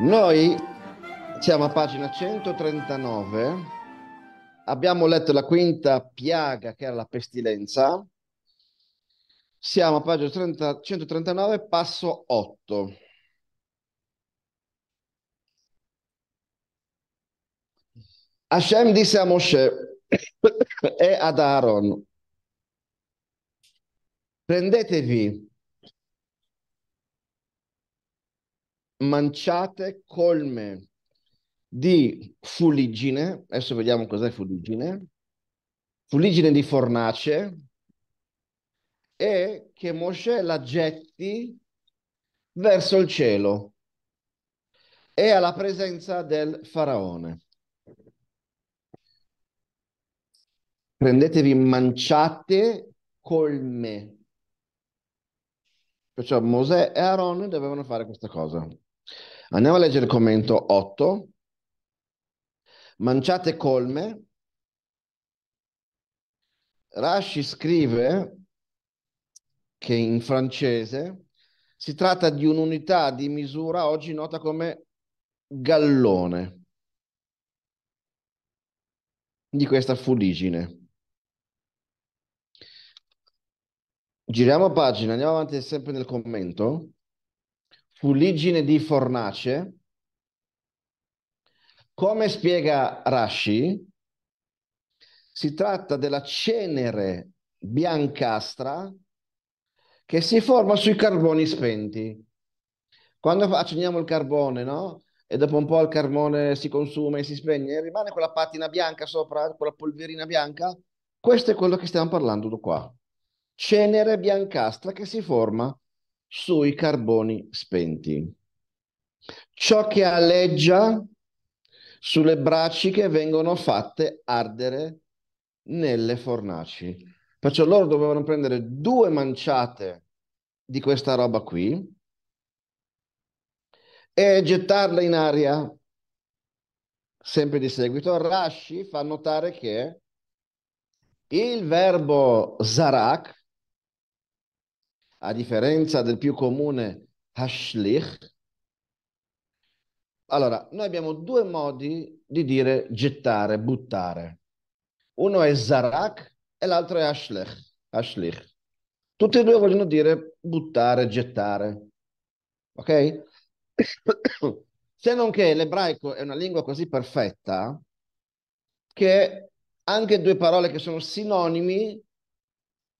Noi siamo a pagina 139, abbiamo letto la quinta piaga che era la pestilenza, siamo a pagina 30, 139, passo 8. Hashem disse a Mosè e ad Aaron, prendetevi manciate colme di fuliggine, adesso vediamo cos'è fuliggine, fuliggine di fornace, e che Mosè la getti verso il cielo e alla presenza del faraone. Prendetevi manciate colme. Perciò Mosè e Aaron dovevano fare questa cosa. Andiamo a leggere il commento 8. Manciate colme. Rashi scrive che in francese si tratta di un'unità di misura oggi nota come gallone di questa fuligine. Giriamo pagina, andiamo avanti sempre nel commento. Fuligine di fornace, come spiega Rashi, si tratta della cenere biancastra che si forma sui carboni spenti. Quando accendiamo il carbone, no? E dopo un po' il carbone si consuma e si spegne, rimane quella patina bianca sopra, quella polverina bianca. Questo è quello che stiamo parlando qua. Cenere biancastra che si forma sui carboni spenti. Ciò che aleggia sulle bracciche vengono fatte ardere nelle fornaci. Perciò loro dovevano prendere due manciate di questa roba qui e gettarla in aria. Sempre di seguito, Rashi fa notare che il verbo zarak a differenza del più comune hashlich, allora noi abbiamo due modi di dire gettare, buttare. Uno è zarak e l'altro è hashlich. hashlich. Tutti e due vogliono dire buttare, gettare. Ok? Se non che l'ebraico è una lingua così perfetta che anche due parole che sono sinonimi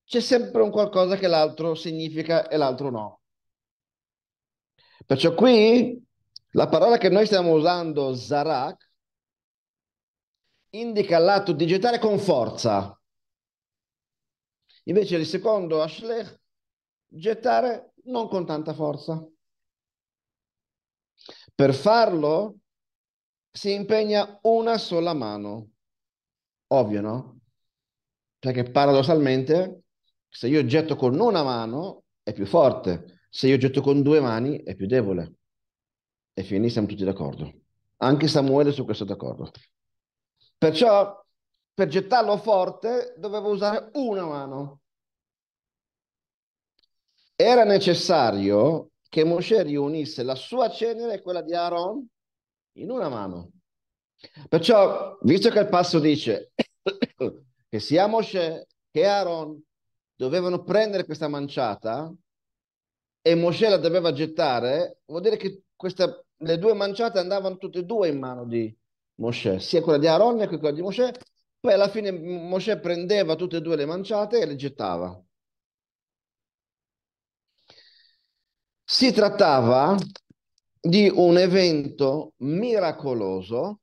c'è sempre un qualcosa che l'altro significa e l'altro no. Perciò qui la parola che noi stiamo usando, zarak, indica l'atto di gettare con forza. Invece il secondo ashlech, gettare non con tanta forza. Per farlo si impegna una sola mano. Ovvio, no? Perché paradossalmente se io getto con una mano è più forte, se io getto con due mani è più debole. E finì, siamo tutti d'accordo. Anche Samuele su questo è d'accordo. Perciò per gettarlo forte dovevo usare una mano. Era necessario che Mosè riunisse la sua cenere e quella di Aaron in una mano. Perciò, visto che il passo dice che sia Mosè che Aaron dovevano prendere questa manciata e Mosè la doveva gettare, vuol dire che questa, le due manciate andavano tutte e due in mano di Mosè, sia quella di Aaron che quella di Mosè. Poi alla fine Mosè prendeva tutte e due le manciate e le gettava. Si trattava di un evento miracoloso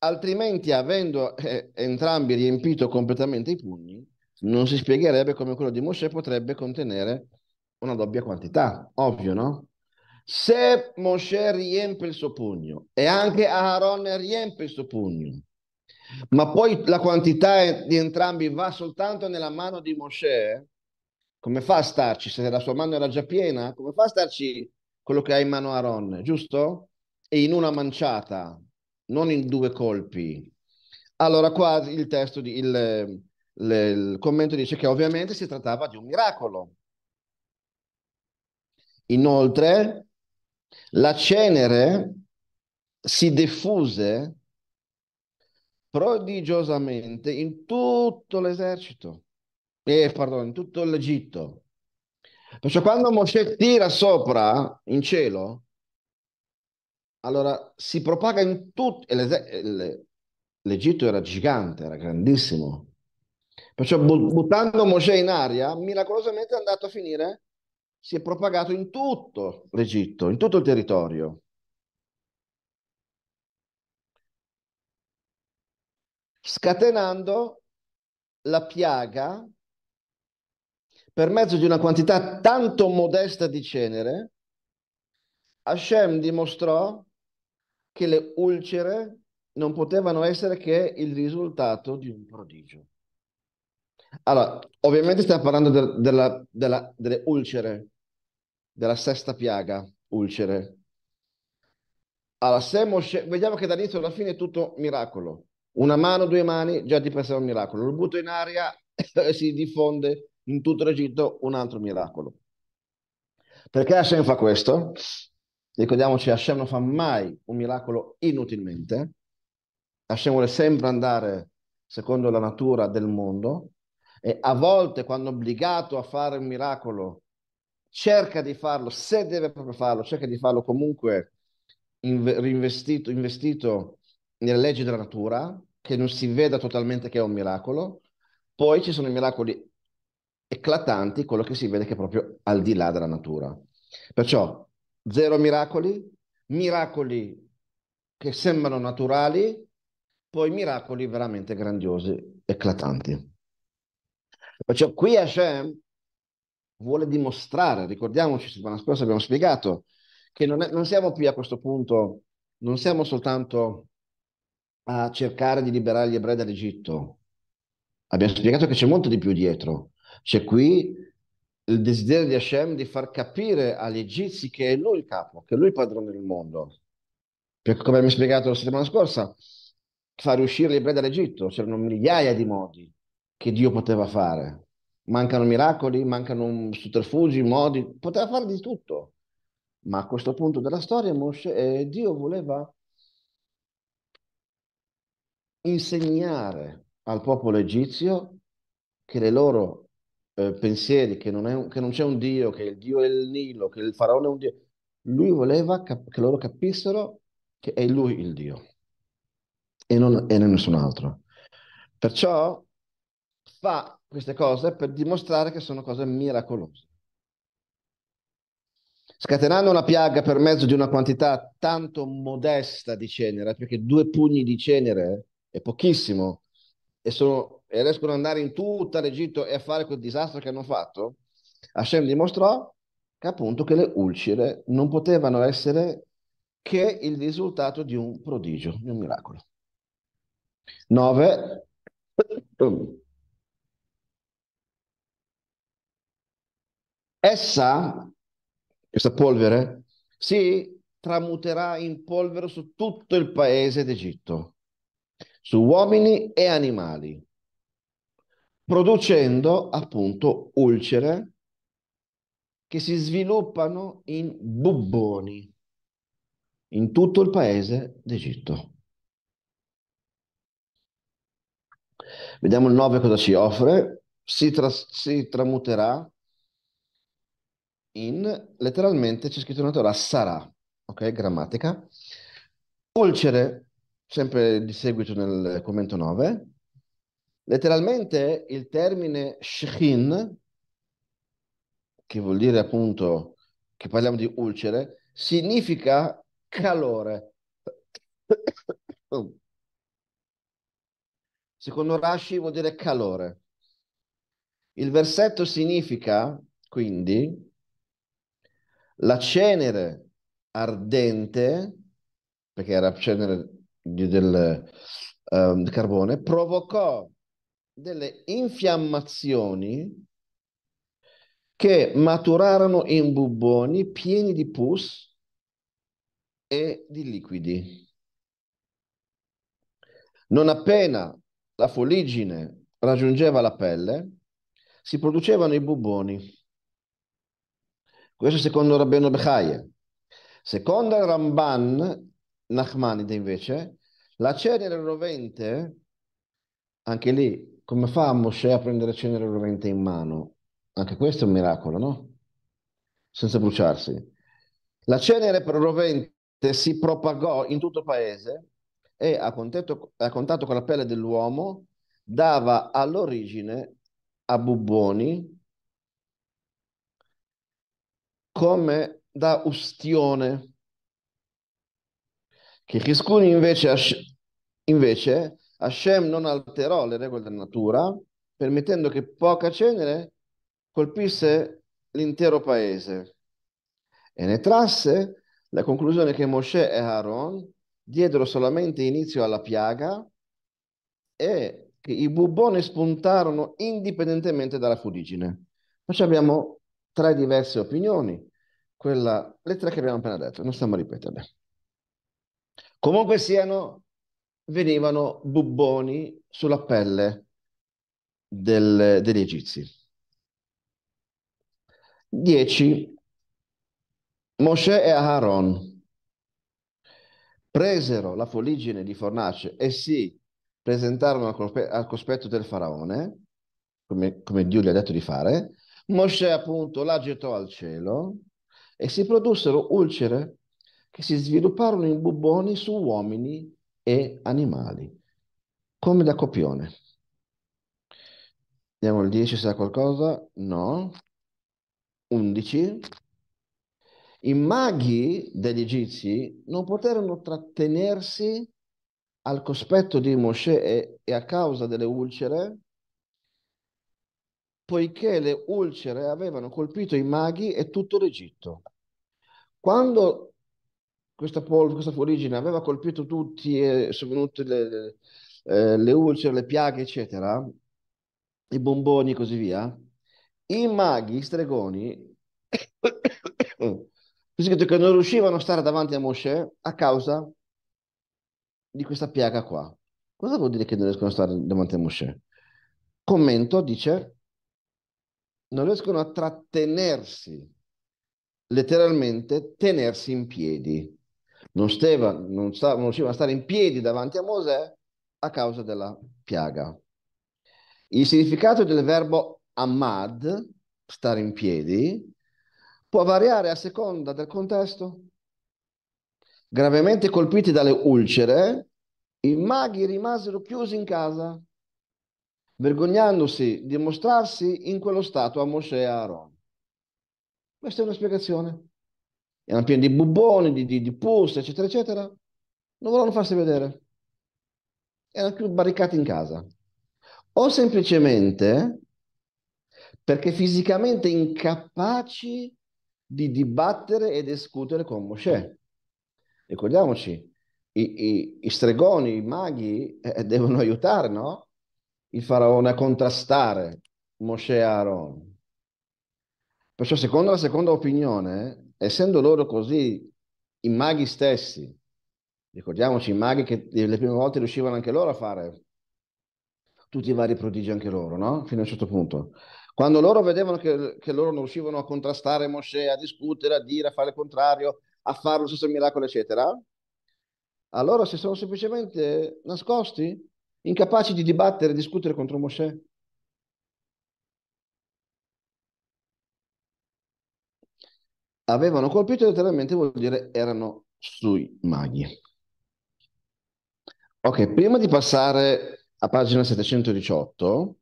altrimenti avendo eh, entrambi riempito completamente i pugni, non si spiegherebbe come quello di Mosè potrebbe contenere una doppia quantità, ovvio, no? Se Mosè riempie il suo pugno e anche Aaron riempie il suo pugno, ma poi la quantità di entrambi va soltanto nella mano di Mosè, come fa a starci? Se la sua mano era già piena, come fa a starci quello che ha in mano Aaron, giusto? E in una manciata, non in due colpi. Allora qua il testo, di, il, le, il commento dice che ovviamente si trattava di un miracolo. Inoltre, la cenere si diffuse prodigiosamente in tutto l'esercito, eh, pardon, in tutto l'Egitto. Perciò quando Mosè tira sopra in cielo, allora si propaga in tutto, l'Egitto era gigante, era grandissimo, Perciò buttando Mosè in aria, miracolosamente è andato a finire, si è propagato in tutto l'Egitto, in tutto il territorio. Scatenando la piaga per mezzo di una quantità tanto modesta di cenere, Hashem dimostrò che le ulcere non potevano essere che il risultato di un prodigio. Allora, ovviamente stiamo parlando de- della, della, delle ulcere, della sesta piaga, ulcere. Allora, se Moshe, vediamo che dall'inizio alla fine è tutto miracolo. Una mano, due mani, già di per sé è un miracolo. Lo butto in aria e si diffonde in tutto l'Egitto un altro miracolo. Perché Hashem fa questo? Ricordiamoci, Hashem non fa mai un miracolo inutilmente. Hashem vuole sempre andare secondo la natura del mondo, e a volte, quando obbligato a fare un miracolo, cerca di farlo, se deve proprio farlo, cerca di farlo comunque inv- reinvestito, investito nelle leggi della natura, che non si veda totalmente che è un miracolo. Poi ci sono i miracoli eclatanti, quello che si vede che è proprio al di là della natura. Perciò zero miracoli, miracoli che sembrano naturali, poi miracoli veramente grandiosi, eclatanti. Perciò qui Hashem vuole dimostrare, ricordiamoci, settimana scorsa abbiamo spiegato, che non, è, non siamo qui a questo punto, non siamo soltanto a cercare di liberare gli ebrei dall'Egitto. Abbiamo spiegato che c'è molto di più dietro. C'è qui il desiderio di Hashem di far capire agli egizi che è lui il capo, che è lui il padrone del mondo. Perché come abbiamo spiegato la settimana scorsa, far uscire gli ebrei dall'Egitto c'erano migliaia di modi che Dio poteva fare. Mancano miracoli, mancano sotterfugi, modi, poteva fare di tutto. Ma a questo punto della storia Mosè, eh, Dio voleva insegnare al popolo egizio che le loro eh, pensieri, che non, un, che non, c'è un Dio, che il Dio è il Nilo, che il faraone è un Dio, lui voleva cap- che loro capissero che è lui il Dio e non, e nessun altro. Perciò fa queste cose per dimostrare che sono cose miracolose. Scatenando una piaga per mezzo di una quantità tanto modesta di cenere, perché due pugni di cenere è pochissimo, e, sono, e riescono ad andare in tutta l'Egitto e a fare quel disastro che hanno fatto, Hashem dimostrò che appunto che le ulcere non potevano essere che il risultato di un prodigio, di un miracolo. 9. Essa, questa polvere, si tramuterà in polvere su tutto il paese d'Egitto, su uomini e animali, producendo appunto ulcere che si sviluppano in bubboni in tutto il paese d'Egitto. Vediamo il 9 cosa ci offre. Si, tra si tramuterà in, letteralmente c'è scritto in una Torah sarà, ok, grammatica. Olcere, sempre di seguito nel commento 9, letteralmente il termine shechin, che vuol dire appunto che parliamo di ulcere, significa calore. Secondo Rashi vuol dire calore. Il versetto significa quindi la cenere ardente, perché era cenere del um, carbone, provocò delle infiammazioni che maturarono in bubboni pieni di pus e di liquidi. Non appena la foligine raggiungeva la pelle, si producevano i buboni questo secondo Rabbeinu Bechaye. Secondo il Ramban, Nachmanide invece, la cenere rovente, anche lì, come fa Mosè a prendere cenere rovente in mano? Anche questo è un miracolo, no? Senza bruciarsi. La cenere rovente si propagò in tutto il paese e a contatto, a contatto con la pelle dell'uomo dava all'origine a buboni, come da ustione, che ciascuno invece, invece Hashem non alterò le regole della natura, permettendo che poca cenere colpisse l'intero paese e ne trasse la conclusione che Mosè e Aaron diedero solamente inizio alla piaga e che i bubboni spuntarono indipendentemente dalla fuligine. Ma ci abbiamo tre diverse opinioni, quella, le tre che abbiamo appena detto, non stiamo a ripeterle. Comunque siano, venivano bubboni sulla pelle del, degli egizi. 10. Mosè e Aaron presero la foligine di fornace e si presentarono al, cospe- al cospetto del faraone, come, come Dio gli ha detto di fare, Mosè appunto la gettò al cielo e si produssero ulcere che si svilupparono in buboni su uomini e animali, come da copione. Vediamo il 10, se ha qualcosa? No. 11. I maghi degli egizi non poterono trattenersi al cospetto di Mosè e, e a causa delle ulcere poiché le ulcere avevano colpito i maghi e tutto l'Egitto. Quando questa, pol- questa fuorigine aveva colpito tutti e sono venute le, eh, le ulcere, le piaghe, eccetera, i bomboni e così via, i maghi, i stregoni, scritto che non riuscivano a stare davanti a Mosè a causa di questa piaga qua. Cosa vuol dire che non riescono a stare davanti a Mosè? Commento dice non riescono a trattenersi, letteralmente tenersi in piedi. Non, stava, non, sta, non riusciva a stare in piedi davanti a Mosè a causa della piaga. Il significato del verbo amad, stare in piedi, può variare a seconda del contesto. Gravemente colpiti dalle ulcere, i maghi rimasero chiusi in casa vergognandosi di mostrarsi in quello stato a Mosè e a Aaron. Questa è una spiegazione. Erano pieni di bubboni, di, di, di pus, eccetera, eccetera. Non volevano farsi vedere. Erano più barricati in casa. O semplicemente perché fisicamente incapaci di dibattere e discutere con Mosè. Ricordiamoci, i, i, i stregoni, i maghi eh, devono aiutare, no? il faraone a contrastare Mosè e Aaron. Perciò secondo la seconda opinione, essendo loro così, i maghi stessi, ricordiamoci i maghi che le prime volte riuscivano anche loro a fare tutti i vari prodigi anche loro, no? Fino a un certo punto. Quando loro vedevano che, che loro non riuscivano a contrastare Mosè, a discutere, a dire, a fare il contrario, a fare lo stesso miracolo, eccetera, allora si sono semplicemente nascosti incapaci di dibattere e discutere contro Mosè. Avevano colpito letteralmente vuol dire erano sui maghi. Ok, prima di passare a pagina 718,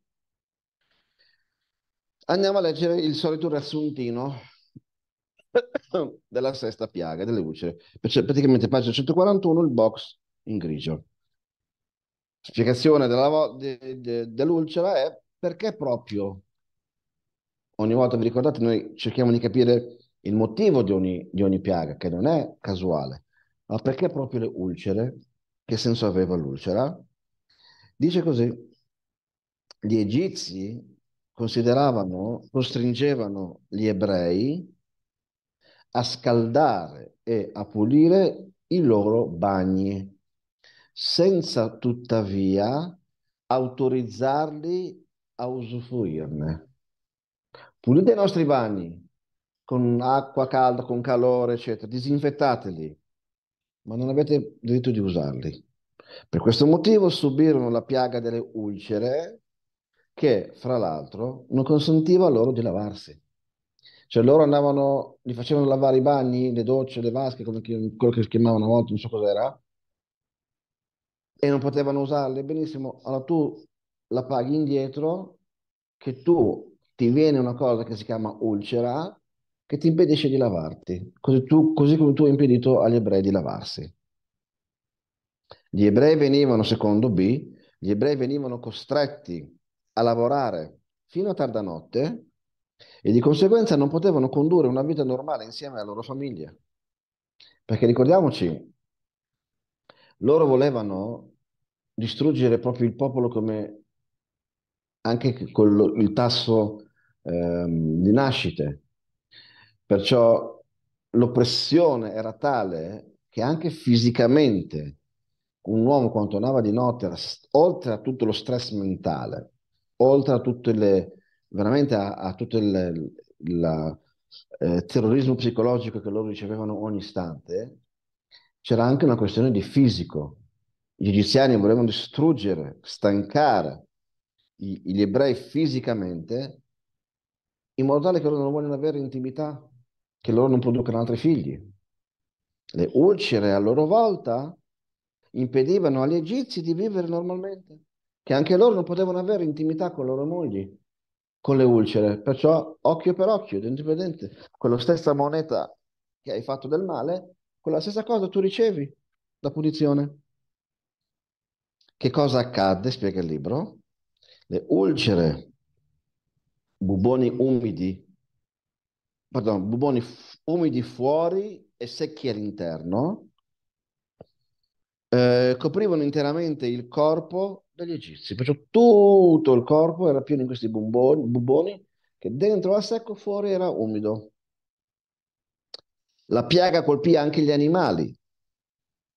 andiamo a leggere il solito riassuntino della sesta piaga delle ulcere. Praticamente pagina 141, il box in grigio spiegazione della, de, de, dell'ulcera è perché proprio ogni volta, vi ricordate, noi cerchiamo di capire il motivo di ogni, di ogni piaga, che non è casuale, ma perché proprio le ulcere? Che senso aveva l'ulcera? Dice così, gli egizi consideravano, costringevano gli ebrei a scaldare e a pulire i loro bagni senza tuttavia autorizzarli a usufruirne. Pulite i nostri bagni con acqua calda, con calore, eccetera, disinfettateli, ma non avete diritto di usarli. Per questo motivo subirono la piaga delle ulcere che, fra l'altro, non consentiva loro di lavarsi. Cioè loro andavano, li facevano lavare i bagni, le docce, le vasche, quello che, quello che chiamavano una volta, non so cos'era, e non potevano usarle, benissimo, allora tu la paghi indietro, che tu ti viene una cosa che si chiama ulcera, che ti impedisce di lavarti, così, tu, così come tu hai impedito agli ebrei di lavarsi. Gli ebrei venivano, secondo B, gli ebrei venivano costretti a lavorare fino a tarda notte e di conseguenza non potevano condurre una vita normale insieme alla loro famiglia. Perché ricordiamoci, loro volevano distruggere proprio il popolo come anche con lo, il tasso ehm, di nascite. Perciò l'oppressione era tale che anche fisicamente un uomo quando tornava di notte, oltre a tutto lo stress mentale, oltre a tutte le, veramente a, a tutto il eh, terrorismo psicologico che loro ricevevano ogni istante, c'era anche una questione di fisico, gli egiziani volevano distruggere, stancare gli, gli ebrei fisicamente in modo tale che loro non vogliono avere intimità, che loro non producano altri figli. Le ulcere a loro volta impedivano agli egizi di vivere normalmente, che anche loro non potevano avere intimità con le loro mogli, con le ulcere. Perciò occhio per occhio, dente per dente, con la stessa moneta che hai fatto del male, quella stessa cosa tu ricevi la punizione. Che cosa accadde, spiega il libro? Le ulcere, buboni umidi, pardon, buboni umidi fuori e secchi all'interno, eh, coprivano interamente il corpo degli egizi, perciò tutto il corpo era pieno di questi buboni, buboni che dentro a secco, fuori era umido. La piaga colpì anche gli animali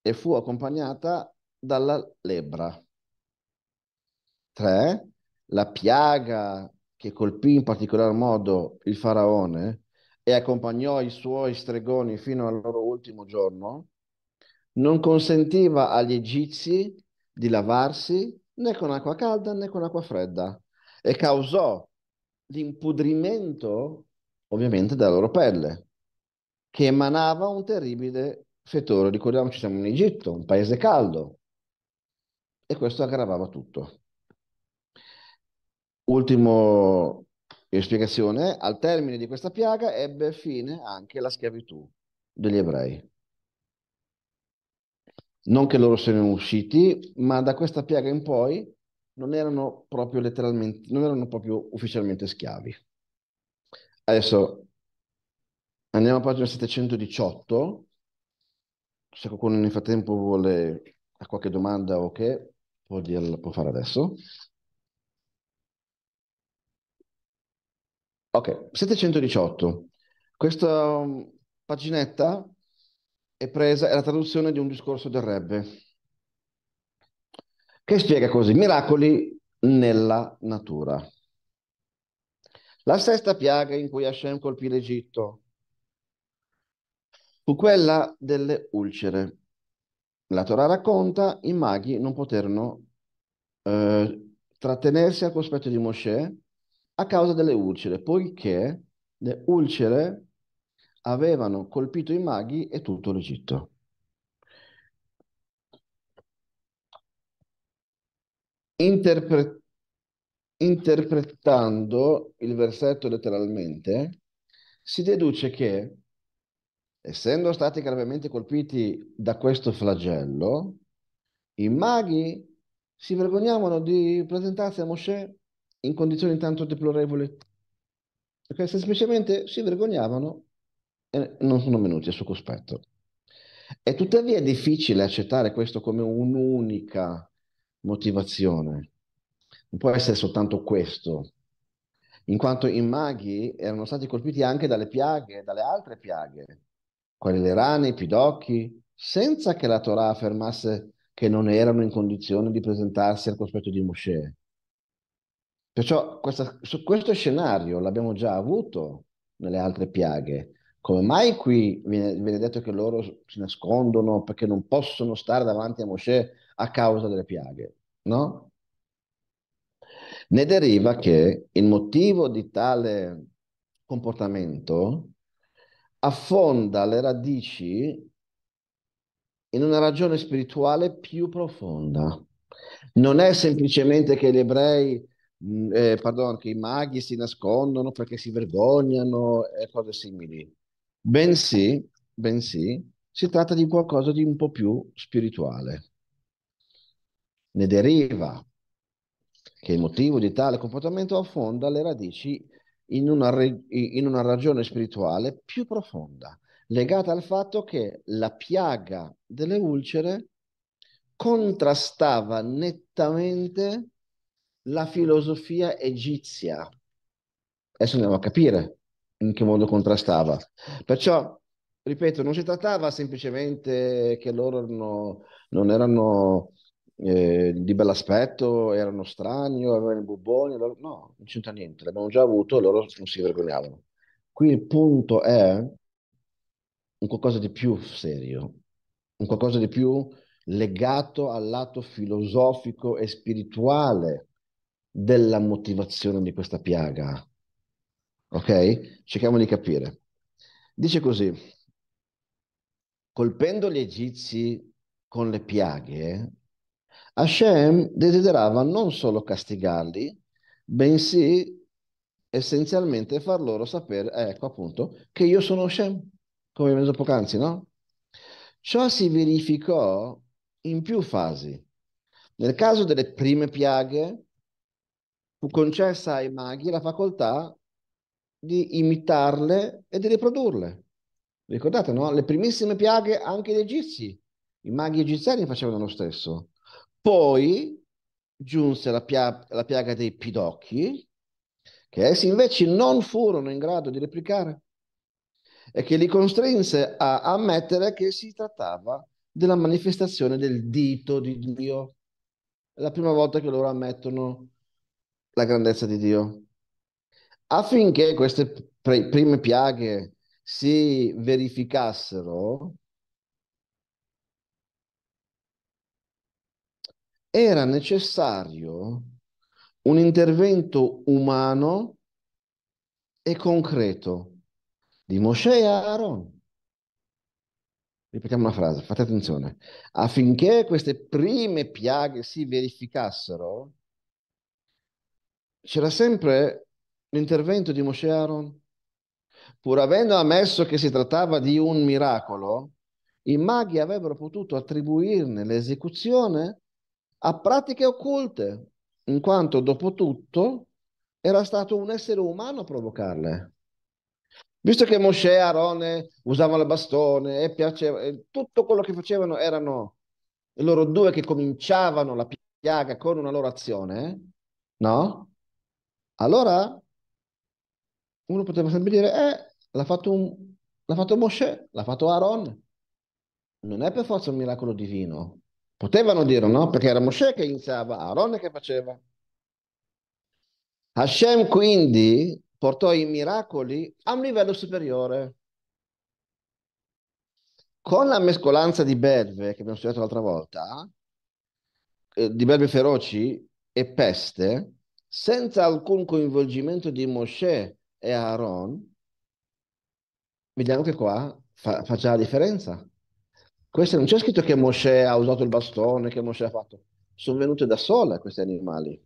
e fu accompagnata dalla lebbra. 3. La piaga che colpì in particolar modo il faraone e accompagnò i suoi stregoni fino al loro ultimo giorno, non consentiva agli egizi di lavarsi né con acqua calda né con acqua fredda e causò l'impudrimento ovviamente della loro pelle che emanava un terribile fetore. Ricordiamoci siamo in Egitto, un paese caldo e questo aggravava tutto. Ultimo eh, spiegazione, al termine di questa piaga ebbe fine anche la schiavitù degli ebrei. Non che loro se ne usciti, ma da questa piaga in poi non erano proprio letteralmente, non erano proprio ufficialmente schiavi. Adesso andiamo a pagina 718, se qualcuno nel frattempo vuole, ha qualche domanda o okay. che, Può, dirlo, può fare adesso. Ok, 718. Questa mm, paginetta è presa, è la traduzione di un discorso del Rebbe, che spiega così, miracoli nella natura. La sesta piaga in cui Hashem colpì l'Egitto fu quella delle ulcere. La Torah racconta, i maghi non poterono eh, trattenersi al cospetto di Mosè a causa delle ulcere, poiché le ulcere avevano colpito i maghi e tutto l'Egitto. Interpre- interpretando il versetto letteralmente, si deduce che essendo stati gravemente colpiti da questo flagello, i maghi si vergognavano di presentarsi a Mosè in condizioni tanto deplorevoli, perché semplicemente si vergognavano e non sono venuti a suo cospetto. È tuttavia difficile accettare questo come un'unica motivazione, non può essere soltanto questo, in quanto i maghi erano stati colpiti anche dalle piaghe, dalle altre piaghe, quali le rane, i pidocchi, senza che la Torah affermasse che non erano in condizione di presentarsi al cospetto di Mosè. Perciò questa, questo scenario l'abbiamo già avuto nelle altre piaghe. Come mai qui viene, viene, detto che loro si nascondono perché non possono stare davanti a Mosè a causa delle piaghe? No? Ne deriva che il motivo di tale comportamento affonda le radici in una ragione spirituale più profonda. Non è semplicemente che gli ebrei, mm, eh, pardon, che i maghi si nascondono perché si vergognano e cose simili, bensì, bensì si tratta di qualcosa di un po' più spirituale. Ne deriva che il motivo di tale comportamento affonda le radici in una, in una ragione spirituale più profonda, legata al fatto che la piaga delle ulcere contrastava nettamente la filosofia egizia. Adesso andiamo a capire in che modo contrastava. Perciò, ripeto, non si trattava semplicemente che loro erano, non erano eh, di bell'aspetto, erano strani, avevano i buboni, no, non c'entra niente, l'abbiamo già avuto e loro non si vergognavano. Qui il punto è un qualcosa di più serio, un qualcosa di più legato al lato filosofico e spirituale della motivazione di questa piaga. Ok? Cerchiamo di capire. Dice così, colpendo gli egizi con le piaghe, Hashem desiderava non solo castigarli, bensì essenzialmente far loro sapere, eh, ecco appunto, che io sono Hashem, come abbiamo detto poc'anzi, no? Ciò si verificò in più fasi. Nel caso delle prime piaghe, fu concessa ai maghi la facoltà di imitarle e di riprodurle. Ricordate, no? Le primissime piaghe anche gli egizi, i maghi egiziani facevano lo stesso. Poi giunse la, pia- la piaga dei pidocchi, che essi invece non furono in grado di replicare e che li costrinse a ammettere che si trattava della manifestazione del dito di Dio. È la prima volta che loro ammettono la grandezza di Dio. Affinché queste pre- prime piaghe si verificassero, era necessario un intervento umano e concreto di Mosè e Aaron. Ripetiamo una frase, fate attenzione. Affinché queste prime piaghe si verificassero, c'era sempre l'intervento di Mosè e Aaron. Pur avendo ammesso che si trattava di un miracolo, i maghi avrebbero potuto attribuirne l'esecuzione a pratiche occulte, in quanto dopo tutto era stato un essere umano a provocarle. Visto che Mosè e Aarone usavano il bastone e piaceva, e tutto quello che facevano erano loro due che cominciavano la piaga con una loro azione, no? Allora uno poteva sempre dire, eh, l'ha fatto, un, l'ha fatto Mosè, l'ha fatto Aaron. Non è per forza un miracolo divino, Potevano dirlo, no? Perché era Mosè che iniziava, Aaron che faceva. Hashem quindi portò i miracoli a un livello superiore. Con la mescolanza di belve che abbiamo studiato l'altra volta, eh, di belve feroci e peste, senza alcun coinvolgimento di Mosè e Aaron, vediamo che qua fa, fa già la differenza. Queste non c'è scritto che Mosè ha usato il bastone, che Mosè ha fatto. Sono venute da sole questi animali.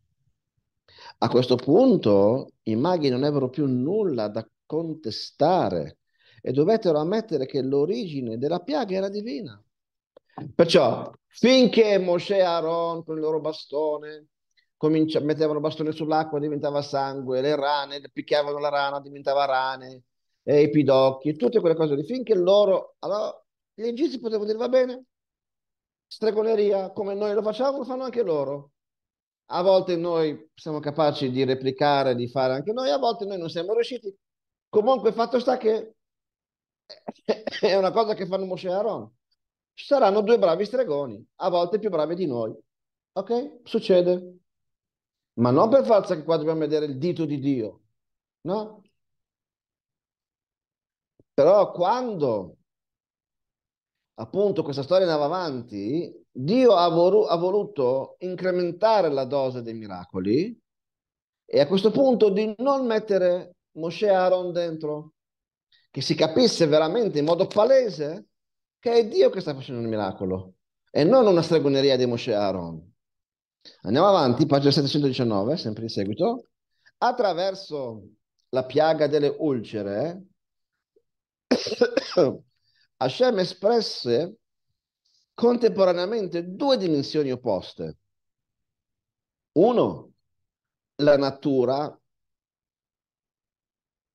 A questo punto i maghi non avevano più nulla da contestare e dovettero ammettere che l'origine della piaga era divina. Perciò, finché Mosè e Aaron con il loro bastone comincia- mettevano bastone sull'acqua diventava sangue, le rane picchiavano la rana diventava rane, e i pidocchi, tutte quelle cose finché loro... Allora, gli egizi potevano dire va bene, stregoneria come noi lo facciamo, lo fanno anche loro. A volte noi siamo capaci di replicare, di fare anche noi, a volte noi non siamo riusciti. Comunque fatto sta che è una cosa che fanno Mosè e Aaron. Ci saranno due bravi stregoni, a volte più bravi di noi. Ok? Succede. Ma non per forza che qua dobbiamo vedere il dito di Dio, no? Però quando appunto questa storia andava avanti, Dio ha, volu- ha, voluto incrementare la dose dei miracoli e a questo punto di non mettere Moshe Aaron dentro, che si capisse veramente in modo palese che è Dio che sta facendo il miracolo e non una stregoneria di Moshe Aaron. Andiamo avanti, pagina 719, sempre in seguito. Attraverso la piaga delle ulcere, Hashem espresse contemporaneamente due dimensioni opposte. Uno, la natura,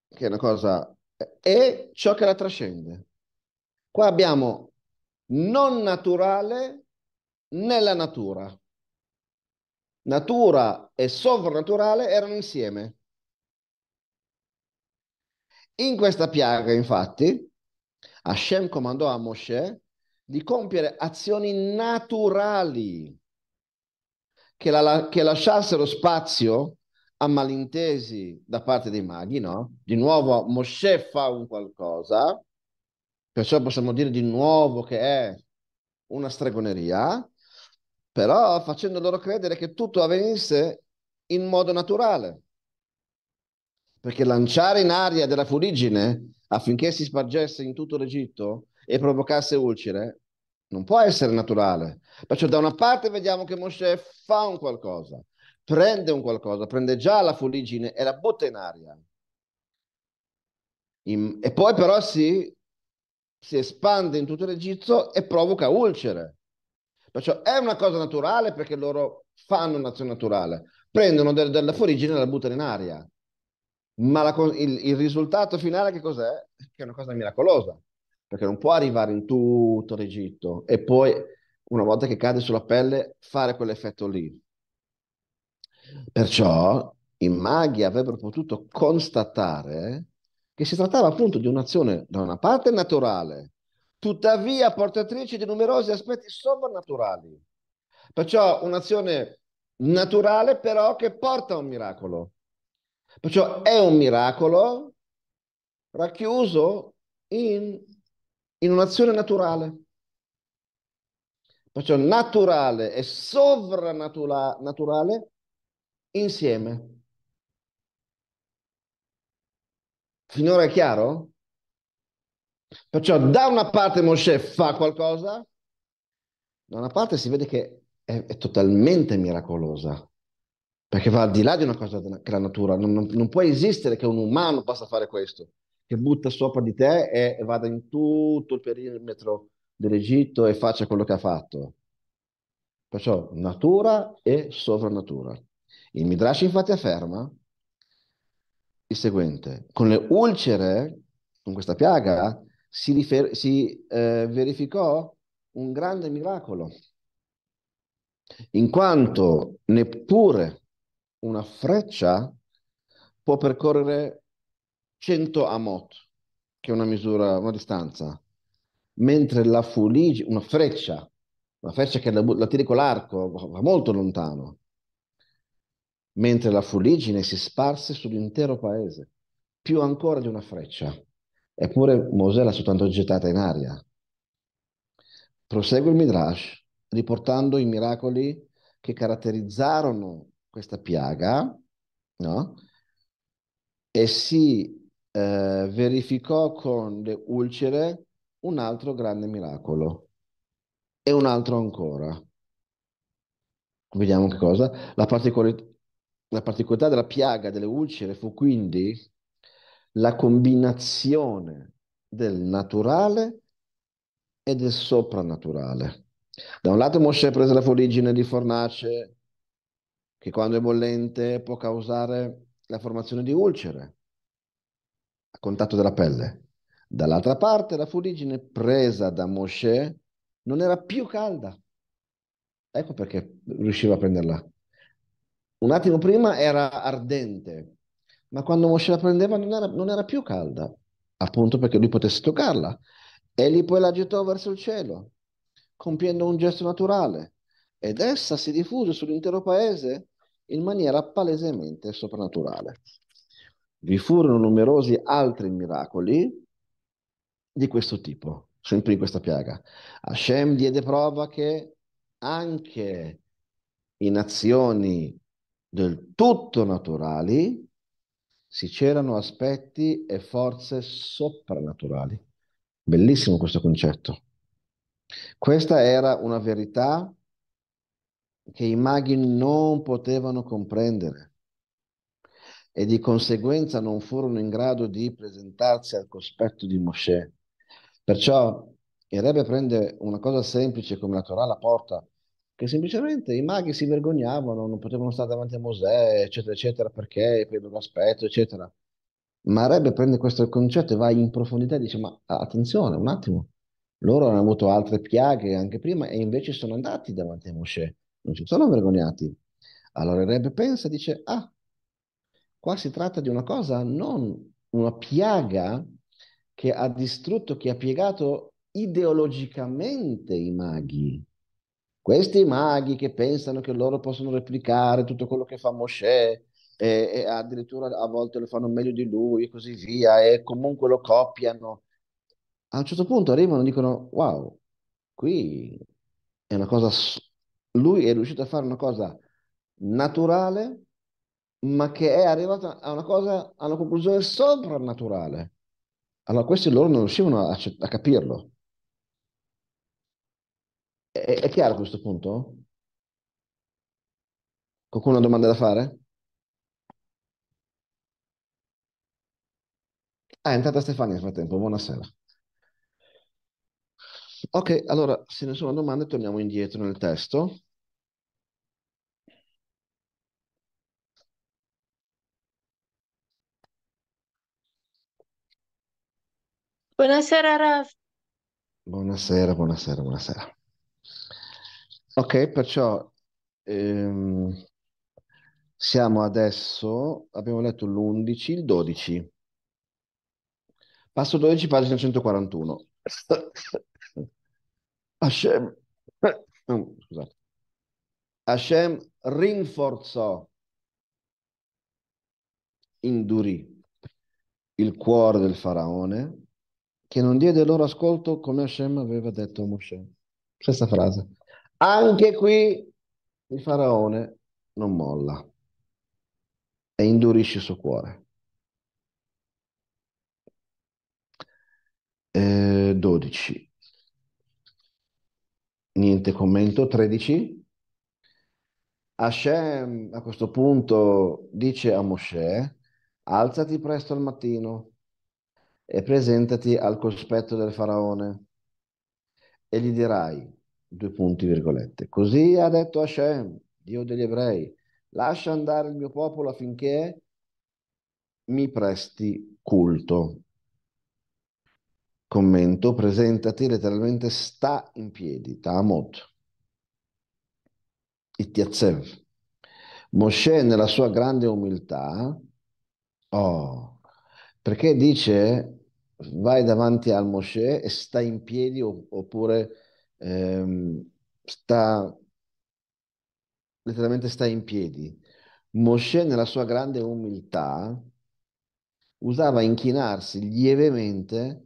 che è una cosa, e ciò che la trascende. Qua abbiamo non naturale nella natura. Natura e sovrannaturale erano insieme. In questa piaga, infatti, Hashem comandò a Mosè di compiere azioni naturali che, la, che lasciassero spazio a malintesi da parte dei maghi, no? Di nuovo Mosè fa un qualcosa, perciò possiamo dire di nuovo che è una stregoneria, però facendo loro credere che tutto avvenisse in modo naturale perché lanciare in aria della fuliggine affinché si spargesse in tutto l'Egitto e provocasse ulcere non può essere naturale. Perciò da una parte vediamo che Mosè fa un qualcosa, prende un qualcosa, prende già la fuliggine e la butta in aria. In, e poi però si, si espande in tutto l'Egitto e provoca ulcere. Perciò è una cosa naturale perché loro fanno un'azione naturale, prendono del, della fuliggine e la buttano in aria ma la, il, il, risultato finale che cos'è? Che è una cosa miracolosa, perché non può arrivare in tutto l'Egitto e poi, una volta che cade sulla pelle, fare quell'effetto lì. Perciò i maghi avrebbero potuto constatare che si trattava appunto di un'azione da una parte naturale, tuttavia portatrice di numerosi aspetti sovrannaturali. Perciò un'azione naturale però che porta a un miracolo. Perciò è un miracolo racchiuso in, in un'azione naturale. Perciò naturale e sovranaturale insieme. Finora è chiaro? Perciò da una parte Mosè fa qualcosa, da una parte si vede che è, è totalmente miracolosa, perché va al di là di una cosa che la natura, non, non, non può esistere che un umano possa fare questo, che butta sopra di te e, e vada in tutto il perimetro dell'Egitto e faccia quello che ha fatto. Perciò natura e sovranatura Il Midrash infatti afferma il seguente, con le ulcere, con questa piaga, si, rifer- si eh, verificò un grande miracolo, in quanto neppure una freccia può percorrere 100 amot, che è una misura, una distanza, mentre la fuligine, una freccia, una freccia che la, la tiri con l'arco, va molto lontano, mentre la fuligine si sparse sull'intero paese, più ancora di una freccia. Eppure Mosè l'ha soltanto gettata in aria. Prosegue il Midrash riportando i miracoli che caratterizzarono questa piaga, no? E si eh, verificò con le ulcere un altro grande miracolo e un altro ancora. Vediamo che cosa. La, particol- la particolarità della piaga delle ulcere fu quindi la combinazione del naturale e del soprannaturale. Da un lato Mosè prese la fuorigine di fornace che quando è bollente può causare la formazione di ulcere a contatto della pelle. Dall'altra parte la fuligine presa da Mosè non era più calda. Ecco perché riusciva a prenderla. Un attimo prima era ardente, ma quando Mosè la prendeva non era, non era più calda, appunto perché lui potesse toccarla. Egli poi la gettò verso il cielo, compiendo un gesto naturale, ed essa si diffuse sull'intero paese in maniera palesemente soprannaturale. Vi furono numerosi altri miracoli di questo tipo, sempre in questa piaga. Hashem diede prova che anche in azioni del tutto naturali si c'erano aspetti e forze soprannaturali. Bellissimo questo concetto. Questa era una verità che i maghi non potevano comprendere e di conseguenza non furono in grado di presentarsi al cospetto di Mosè. Perciò il Rebbe prende una cosa semplice come la Torah la porta, che semplicemente i maghi si vergognavano, non potevano stare davanti a Mosè, eccetera, eccetera, perché, per aspetto, eccetera. Ma il Rebbe prende questo concetto e va in profondità e dice, ma attenzione, un attimo, loro hanno avuto altre piaghe anche prima e invece sono andati davanti a Mosè non si sono vergognati. Allora il Rebbe pensa e dice, ah, qua si tratta di una cosa, non una piaga che ha distrutto, che ha piegato ideologicamente i maghi. Questi maghi che pensano che loro possono replicare tutto quello che fa Mosè, e, e, addirittura a volte lo fanno meglio di lui e così via, e comunque lo copiano. A un certo punto arrivano e dicono: Wow, qui è una cosa lui è riuscito a fare una cosa naturale, ma che è arrivata a una cosa, a una conclusione soprannaturale. Allora questi loro non riuscivano a, a capirlo. È, è chiaro questo punto? Qualcuno ha domande da fare? Ah, è entrata Stefania nel frattempo, buonasera. Ok, allora se nessuno ha domande torniamo indietro nel testo. Buonasera, Raf. Buonasera, buonasera, buonasera. Ok, perciò ehm, siamo adesso, abbiamo letto l'11, il 12. Passo 12, pagina 141. Hashem, eh, scusate. Hashem rinforzò, indurì il cuore del faraone che non diede loro ascolto come Hashem aveva detto a Mosè. Stessa frase. Anche qui il faraone non molla e indurisce il suo cuore. Eh, 12. Niente commento. 13. Hashem a questo punto dice a Mosè, alzati presto al mattino e presentati al cospetto del faraone e gli dirai, due punti virgolette, così ha detto Hashem, Dio degli ebrei, lascia andare il mio popolo affinché mi presti culto. Commento, presentati letteralmente sta in piedi, Ta'amot, Ittiazev. Mosè nella sua grande umiltà, oh, perché dice vai davanti al Mosè e sta in piedi oppure ehm, sta letteralmente sta in piedi. Mosè nella sua grande umiltà usava inchinarsi lievemente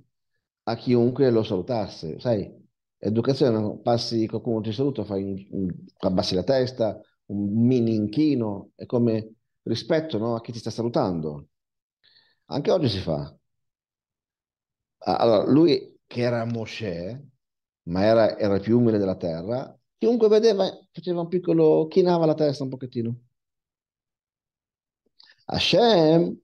a chiunque lo salutasse, sai, educazione, passi qualcuno ti saluta, fai un, un, abbassi la testa, un mini inchino, è come rispetto no, a chi ti sta salutando. Anche oggi si fa, Ah, allora, lui che era Mosè, ma era, era più umile della terra, chiunque vedeva faceva un piccolo, chinava la testa un pochettino. Hashem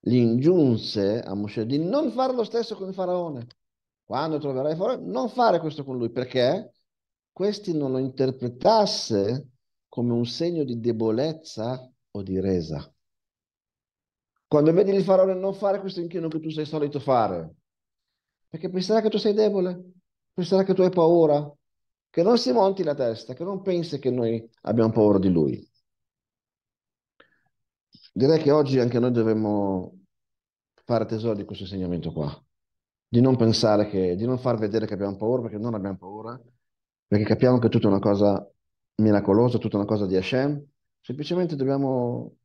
gli ingiunse a Mosè di non fare lo stesso con il faraone. Quando troverai il faraone, non fare questo con lui, perché questi non lo interpretasse come un segno di debolezza o di resa. Quando vedi il faraone non fare questo inchino che tu sei solito fare, perché penserà che tu sei debole, penserà che tu hai paura, che non si monti la testa, che non pensi che noi abbiamo paura di lui. Direi che oggi anche noi dovremmo fare tesoro di questo insegnamento qua, di non pensare che, di non far vedere che abbiamo paura, perché non abbiamo paura, perché capiamo che è tutta una cosa miracolosa, tutta una cosa di Hashem, semplicemente dobbiamo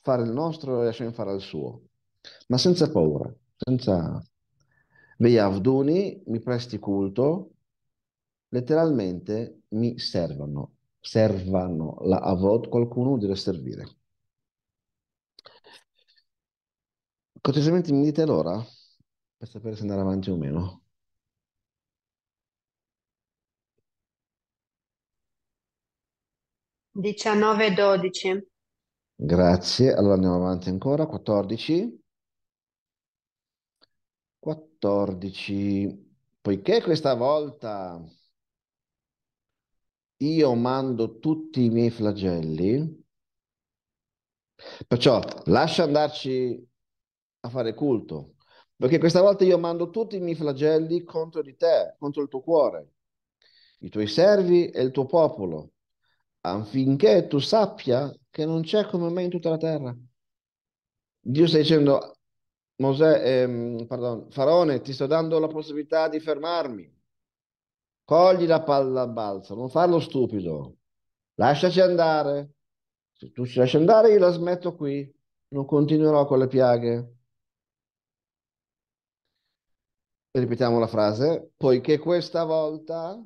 fare il nostro e Hashem farà il suo, ma senza paura, senza Veyavduni, mi presti culto, letteralmente mi servono, servano la avod, qualcuno deve servire. Cortesemente mi dite l'ora per sapere se andare avanti o meno. Diciannove e dodici. Grazie, allora andiamo avanti ancora, 14. 14. Poiché questa volta io mando tutti i miei flagelli, perciò lascia andarci a fare culto, perché questa volta io mando tutti i miei flagelli contro di te, contro il tuo cuore, i tuoi servi e il tuo popolo, affinché tu sappia che non c'è come me in tutta la terra. Dio sta dicendo, Mosè, ehm, pardon, Faraone, ti sto dando la possibilità di fermarmi. Cogli la palla al balzo, non farlo stupido. Lasciaci andare. Se tu ci lasci andare, io la smetto qui. Non continuerò con le piaghe. Ripetiamo la frase. Poiché questa volta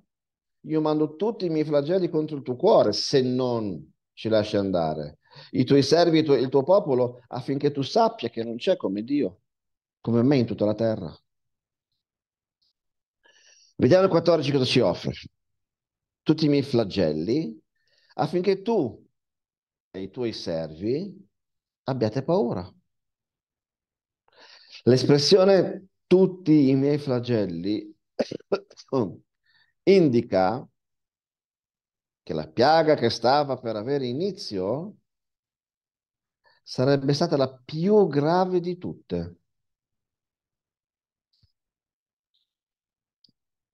io mando tutti i miei flagelli contro il tuo cuore, se non ci lasci andare i tuoi servi, il tuo, il tuo popolo, affinché tu sappia che non c'è come Dio, come me in tutta la terra. Vediamo il 14 cosa ci offre. Tutti i miei flagelli, affinché tu e i tuoi servi abbiate paura. L'espressione tutti i miei flagelli indica che la piaga che stava per avere inizio sarebbe stata la più grave di tutte.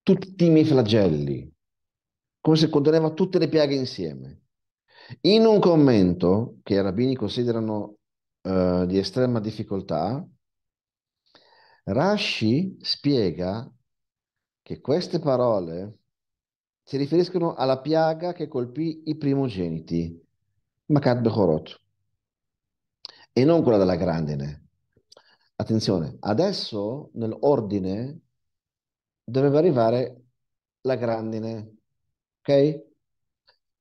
Tutti i miei flagelli, come se conteneva tutte le piaghe insieme. In un commento che i rabbini considerano uh, di estrema difficoltà, Rashi spiega che queste parole si riferiscono alla piaga che colpì i primogeniti, Makat Bechorot e non quella della grandine. Attenzione, adesso nell'ordine dovrebbe arrivare la grandine, ok?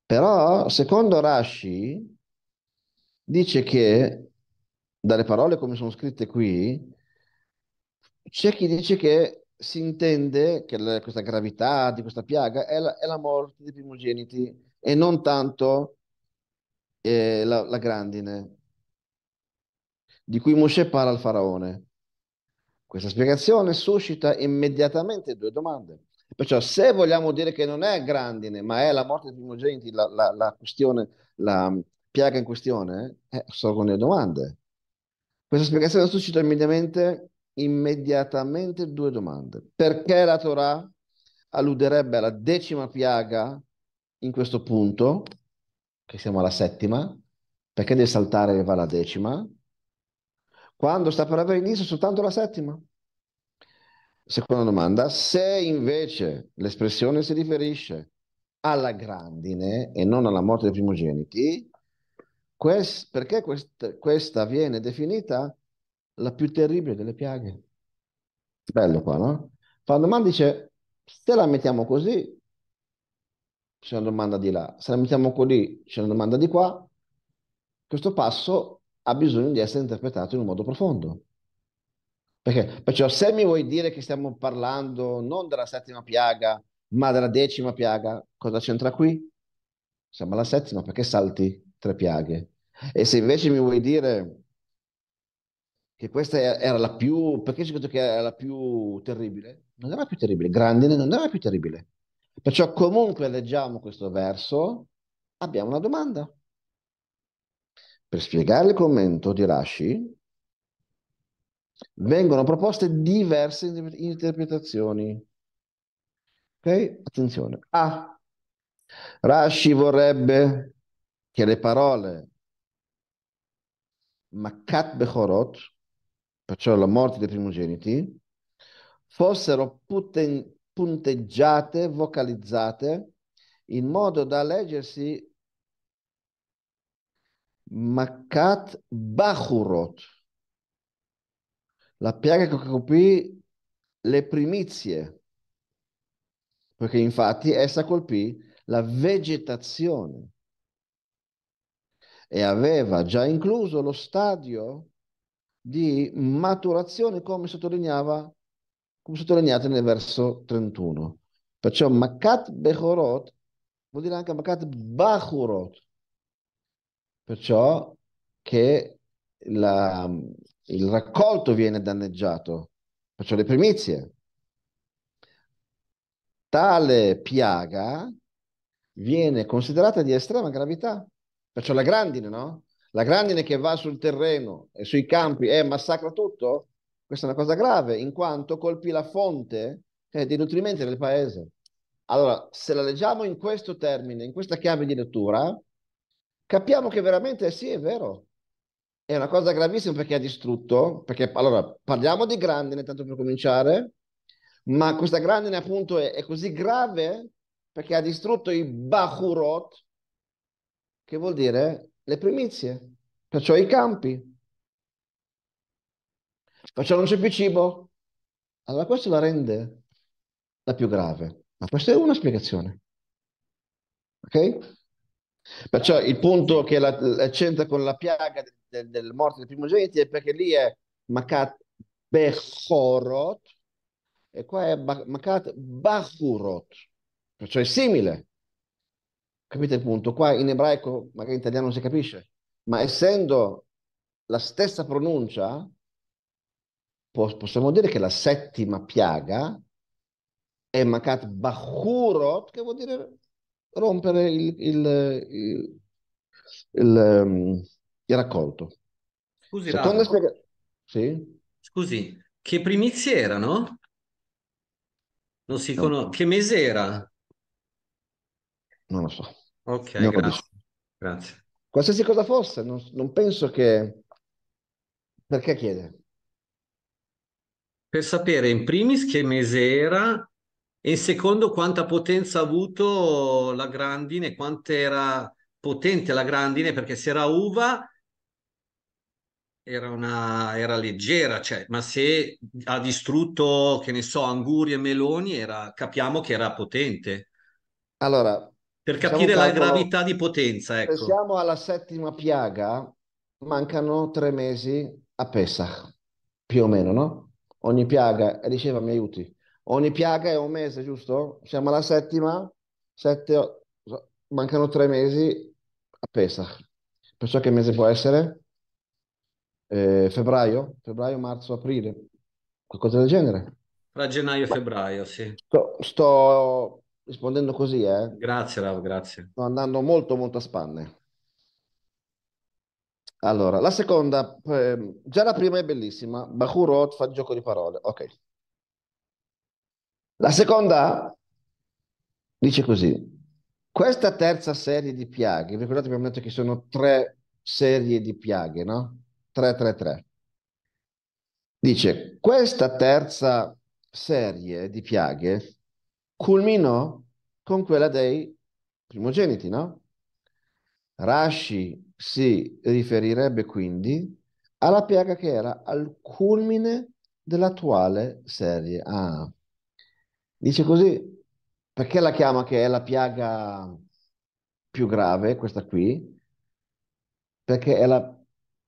Però secondo Rashi dice che dalle parole come sono scritte qui c'è chi dice che si intende che la, questa gravità di questa piaga è la, è la, morte dei primogeniti e non tanto eh, la, la grandine di cui Mosè parla al faraone. Questa spiegazione suscita immediatamente due domande. Perciò se vogliamo dire che non è grandine, ma è la morte dei primogeniti, la, la, la questione, la piaga in questione, eh, sorgono le domande. Questa spiegazione suscita immediatamente, immediatamente due domande. Perché la Torah alluderebbe alla decima piaga in questo punto, che siamo alla settima, perché deve saltare e va alla decima? quando sta per avere inizio soltanto la settima? Seconda domanda, se invece l'espressione si riferisce alla grandine e non alla morte dei primogeniti, quest, perché quest, questa viene definita la più terribile delle piaghe? Bello qua, no? Fa domanda dice, se la mettiamo così, c'è una domanda di là, se la mettiamo così, c'è una domanda di qua, questo passo ha bisogno di essere interpretato in un modo profondo. Perché, perciò se mi vuoi dire che stiamo parlando non della settima piaga, ma della decima piaga, cosa c'entra qui? Siamo alla settima, perché salti tre piaghe? E se invece mi vuoi dire che questa era la più, perché ci detto che era la più terribile? Non era più terribile, grandine non era più terribile. Perciò comunque leggiamo questo verso, abbiamo una domanda. Per spiegare il commento di Rashi vengono proposte diverse interpretazioni. Ok? Attenzione. A. Rashi vorrebbe che le parole Makkat Bechorot, perciò la morte dei primogeniti, fossero punteggiate, vocalizzate, in modo da leggersi Makat Bachurot, la piaga che colpì le primizie, perché infatti essa colpì la vegetazione e aveva già incluso lo stadio di maturazione come sottolineava come sottolineate nel verso 31. Perciò Makat Bechorot vuol dire anche Makat Bachurot, perciò che la, il raccolto viene danneggiato, perciò le primizie. Tale piaga viene considerata di estrema gravità, perciò la grandine, no? La grandine che va sul terreno e sui campi e massacra tutto, questa è una cosa grave, in quanto colpì la fonte dei nutrimenti del paese. Allora, se la leggiamo in questo termine, in questa chiave di lettura, capiamo che veramente sì, è vero. È una cosa gravissima perché ha distrutto, perché allora parliamo di grandine tanto per cominciare, ma questa grandine appunto è, è così grave perché ha distrutto i Bahurot, che vuol dire le primizie, perciò i campi. Perciò non c'è più cibo. Allora questo la rende la più grave. Ma questa è una spiegazione. Ok? Perciò il punto che la, la c'entra con la piaga del, del morte dei primogeniti è perché lì è Makat Bechorot e qua è Makat Bachurot, perciò è simile. Capite il punto? Qua in ebraico, magari in italiano non si capisce, ma essendo la stessa pronuncia, possiamo dire che la settima piaga è Makat Bachurot, che vuol dire rompere il, il, il, il ehm, raccolto. Scusi, Seconda sì? Scusi, che primizie erano? Non si conosce. Che mese era? Non lo so. Ok, no, grazie. grazie. Qualsiasi cosa fosse, non, non penso che... Perché chiede? Per sapere in primis che mese era e secondo quanta potenza ha avuto la grandine, quanto era potente la grandine, perché se era uva era, una, era leggera, cioè, ma se ha distrutto, che ne so, angurie e meloni, era, capiamo che era potente. Allora, per capire la calcolo, gravità di potenza, ecco. Se siamo alla settima piaga, mancano tre mesi a Pesach, più o meno, no? Ogni piaga, diceva, mi aiuti, Ogni piaga è un mese, giusto? Siamo alla settima, sette, mancano tre mesi a Pesach. Perciò che mese può essere? Eh, febbraio? Febbraio, marzo, aprile? Qualcosa del genere? Tra gennaio e febbraio, sì. Sto, sto rispondendo così, eh? Grazie, Rav, grazie. Sto andando molto, molto a spanne. Allora, la seconda, eh, già la prima è bellissima. Bachurot fa gioco di parole, ok. La seconda dice così, questa terza serie di piaghe, ricordate abbiamo detto che sono tre serie di piaghe, no? 3, 3, 3. Dice, questa terza serie di piaghe culminò con quella dei primogeniti, no? Rashi si riferirebbe quindi alla piaga che era al culmine dell'attuale serie A. Dice così, perché la chiama che è la piaga più grave, questa qui? Perché è la,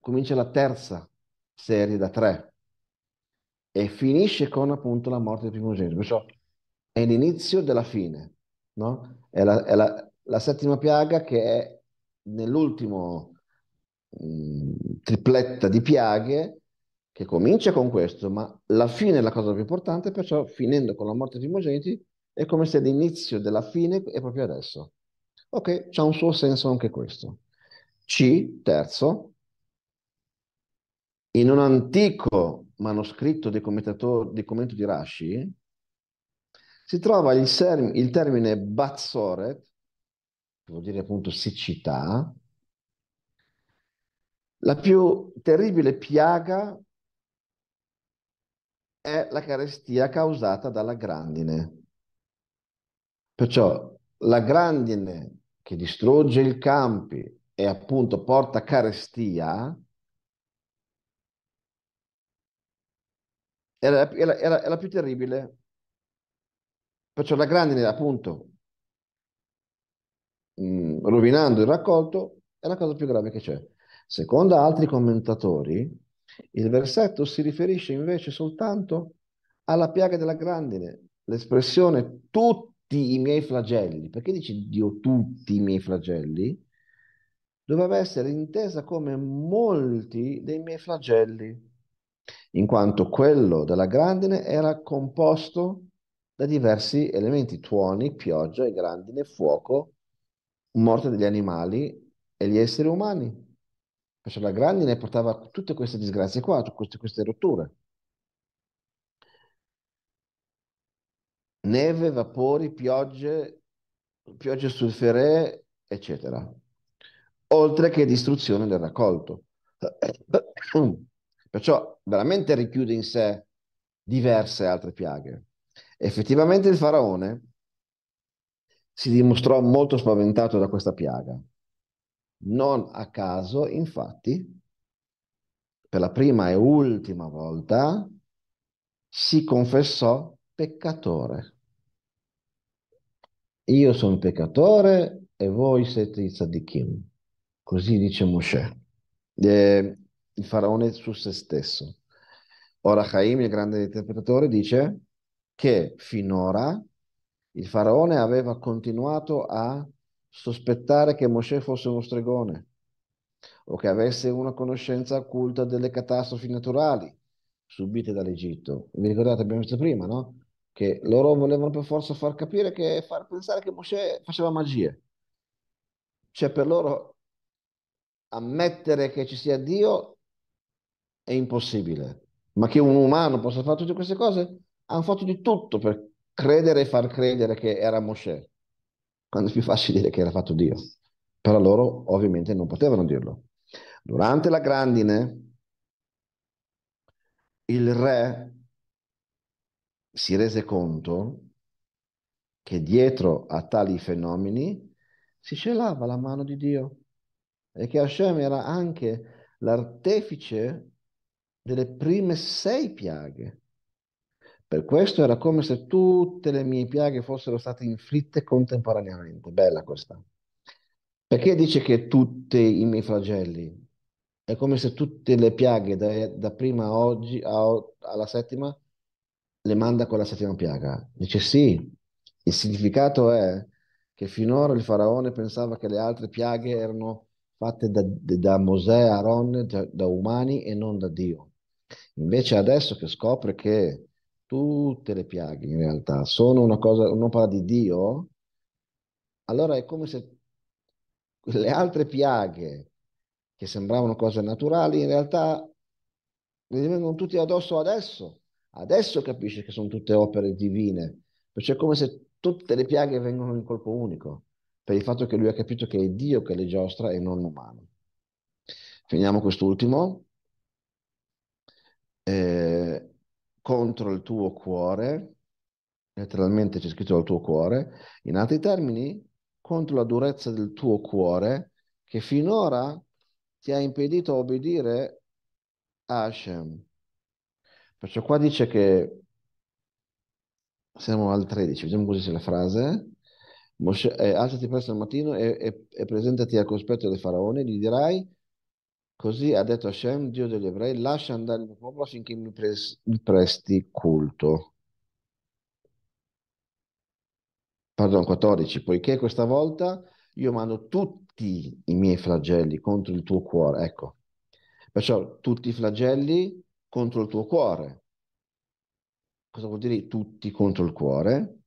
comincia la terza serie da tre e finisce con appunto la morte del primogenito, perciò è l'inizio della fine, no? È la, è la, la settima piaga che è nell'ultimo mm, tripletta di piaghe che comincia con questo, ma la fine è la cosa più importante, perciò finendo con la morte di primogeniti è come se l'inizio della fine è proprio adesso. Ok, c'ha un suo senso anche questo. C, terzo, in un antico manoscritto di, di commento di Rashi si trova il, il termine Batsoret, che vuol dire appunto siccità, la più terribile piaga è la carestia causata dalla grandine. Perciò la grandine che distrugge i campi e appunto porta carestia è la, è la, è la, è la più terribile. Perciò la grandine appunto mh, mm, rovinando il raccolto è la cosa più grave che c'è. Secondo altri commentatori, il versetto si riferisce invece soltanto alla piaga della grandine, l'espressione tutti i miei flagelli. Perché dice Dio tutti i miei flagelli? Doveva essere intesa come molti dei miei flagelli, in quanto quello della grandine era composto da diversi elementi, tuoni, pioggia e grandine, fuoco, morte degli animali e gli esseri umani. Perciò cioè, la grandine portava tutte queste disgrazie qua, tutte queste rotture. Neve, vapori, piogge, piogge sul sulferee, eccetera. Oltre che distruzione del raccolto. Perciò veramente richiude in sé diverse altre piaghe. Effettivamente il faraone si dimostrò molto spaventato da questa piaga non a caso, infatti, per la prima e ultima volta si confessò peccatore. Io sono peccatore e voi siete i tzadikim. Così dice Mosè, eh, il faraone su se stesso. Ora Chaim, il grande interpretatore, dice che finora il faraone aveva continuato a sospettare che Mosè fosse uno stregone o che avesse una conoscenza occulta delle catastrofi naturali subite dall'Egitto. Vi ricordate, abbiamo visto prima, no? Che loro volevano per forza far capire che far pensare che Mosè faceva magie. Cioè, per loro ammettere che ci sia Dio è impossibile. Ma che un umano possa fare tutte queste cose? Hanno fatto di tutto per credere e far credere che era Mosè quando è più facile dire che era fatto Dio. Però loro ovviamente non potevano dirlo. Durante la grandine, il re si rese conto che dietro a tali fenomeni si celava la mano di Dio e che Hashem era anche l'artefice delle prime sei piaghe per questo era come se tutte le mie piaghe fossero state inflitte contemporaneamente. Bella questa. Perché dice che tutti i miei flagelli? È come se tutte le piaghe da, da prima a oggi a, alla settima le manda con la settima piaga. Dice sì, il significato è che finora il faraone pensava che le altre piaghe erano fatte da, da Mosè, Aaron, da, da umani e non da Dio. Invece adesso che scopre che Tutte le piaghe in realtà sono una cosa, un'opera di Dio, allora è come se le altre piaghe che sembravano cose naturali in realtà le vengono tutte addosso adesso. Adesso capisce che sono tutte opere divine, perciò cioè, è come se tutte le piaghe vengono in colpo unico, per il fatto che lui ha capito che è Dio che le giostra e non l'umano. Finiamo quest'ultimo. Eh, contro il tuo cuore, letteralmente c'è scritto il tuo cuore, in altri termini, contro la durezza del tuo cuore che finora ti ha impedito di obbedire a Hashem. Perciò qua dice che siamo al 13, vediamo così se la frase. Moshe, eh, alzati presto al mattino e, e, e presentati al cospetto del faraone, gli dirai Così ha detto Hashem, Dio degli ebrei, lascia andare il mio popolo affinché mi, pres- mi presti culto. Pardon, 14. Poiché questa volta io mando tutti i miei flagelli contro il tuo cuore. Ecco, perciò tutti i flagelli contro il tuo cuore. Cosa vuol dire tutti contro il cuore?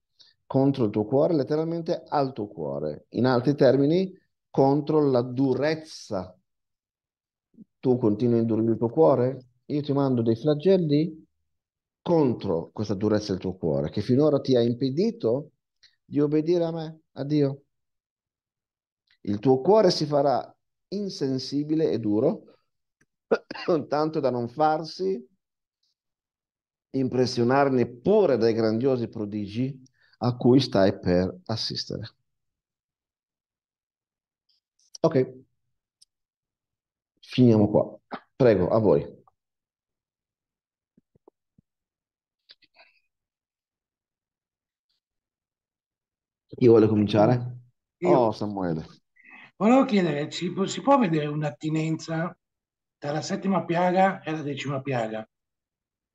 Contro il tuo cuore, letteralmente al tuo cuore. In altri termini, contro la durezza tu continui a indurire il tuo cuore, io ti mando dei flagelli contro questa durezza del tuo cuore, che finora ti ha impedito di obbedire a me, a Dio. Il tuo cuore si farà insensibile e duro, tanto da non farsi impressionare neppure dai grandiosi prodigi a cui stai per assistere. Ok finiamo qua. Prego, a voi. Chi vuole cominciare? Io. Oh, Samuele. Volevo chiedere, si può, si può vedere un'attinenza tra la settima piaga e la decima piaga?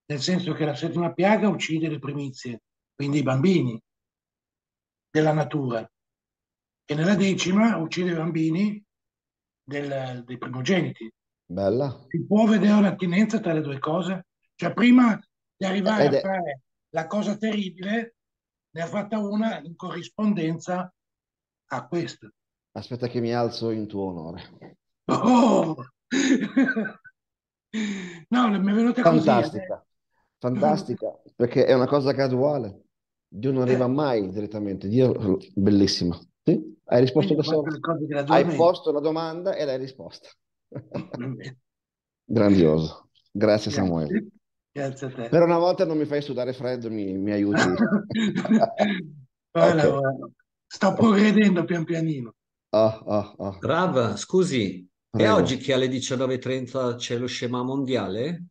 Nel senso che la settima piaga uccide le primizie, quindi i bambini della natura, e nella decima uccide i bambini del, dei primogeniti. Bella. Si può vedere un'attinenza tra le due cose? Cioè, prima di arrivare Ed a fare la cosa terribile, ne ha fatta una in corrispondenza a questa. Aspetta che mi alzo in tuo onore. Oh! no, mi è venuta Fantastica. Così, eh. Fantastica, perché è una cosa casuale. Dio non arriva eh. mai direttamente. Dio, bellissima. Sì? Hai risposto da solo. Hai posto la domanda e l'hai risposta. Grandioso. Grazie, Grazie, Samuele. Grazie a te. Per una volta non mi fai sudare freddo, mi, mi aiuti. okay. Sto progredendo pian pianino. Oh, ah, oh, ah, oh. Ah. Rav, scusi, Prego. è oggi che alle 19.30 c'è lo scema mondiale?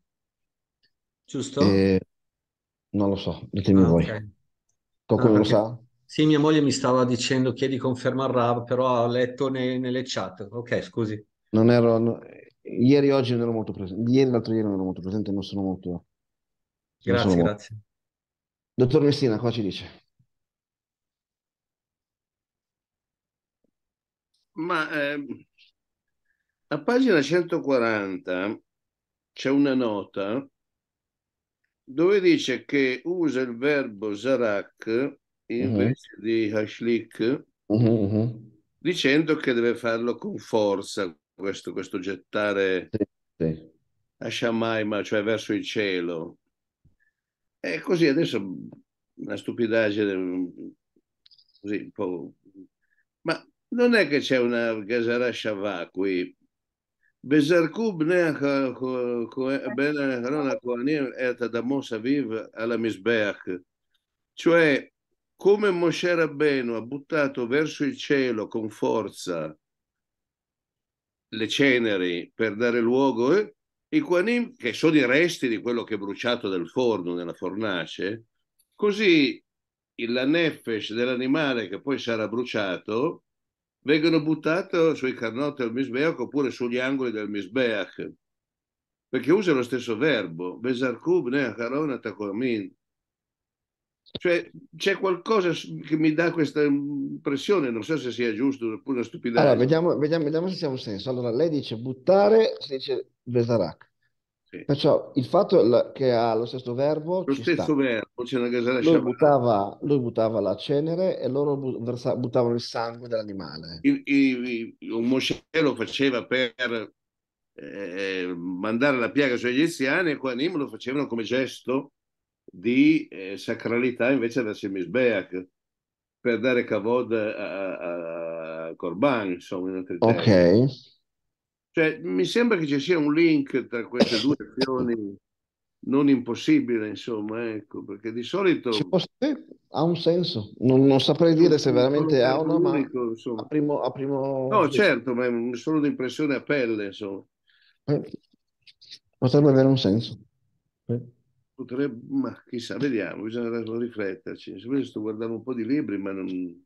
Giusto? Eh, non lo so, ditemi ah, voi. Okay. Qualcuno ah, okay. lo sa? Sì, mia moglie mi stava dicendo chiedi conferma al Rav, però ha letto ne- nelle chat. Ok, scusi. Non ero, no, ieri oggi non ero molto presente, ieri l'altro ieri non ero molto presente, non sono molto... non Grazie, sono molto. grazie. Dottor Messina, cosa ci dice? Ma eh, a pagina 140 c'è una nota dove dice che usa il verbo zarak Mhm. invece di Hashlik mhm, mhm. dicendo che deve farlo con forza questo, questo gettare sì, sì. a Shamaima, cioè verso il cielo. E così adesso una stupidaggine così un po'... Ma non è che c'è una Gazara Shavà qui. Bezarkub ben Kohanim et Adamo Saviv alla Misbeach. Cioè come Moshe Rabbeno ha buttato verso il cielo con forza le ceneri per dare luogo, eh? i quanim, che sono i resti di quello che è bruciato nel forno, nella fornace, così la nefesh dell'animale che poi sarà bruciato vengono buttate sui carnotti del misbeach oppure sugli angoli del misbeach, perché usa lo stesso verbo, besarkub ne acharon atakomin, cioè, c'è qualcosa che mi dà questa impressione, non so se sia giusto oppure una stupidaggine. Allora, vediamo, vediamo, vediamo se siamo senso. Allora, lei dice buttare, si dice Besarak. Sì. Perciò il fatto che ha lo stesso verbo. Lo stesso sta. verbo, c'è una casella lui buttava, lui buttava la cenere e loro buttavano il sangue dell'animale. Il, il, il, un Mosè lo faceva per eh, mandare la piaga sui egiziani e qua Nim lo facevano come gesto di eh, sacralità invece da Semisbeach per dare cavod a, a Corban, insomma, in altri termini. Cioè, mi sembra che ci sia un link tra queste due azioni non impossibile, insomma, ecco, perché di solito... Posso... ha un senso, non, non saprei dire se veramente ha o no, ma a primo, a primo... No, certo, ma è solo un'impressione a pelle, insomma. Eh, potrebbe avere un senso. Eh potrebbe, ma chissà, vediamo, bisogna rifletterci. Su questo guardavo un po' di libri, ma non,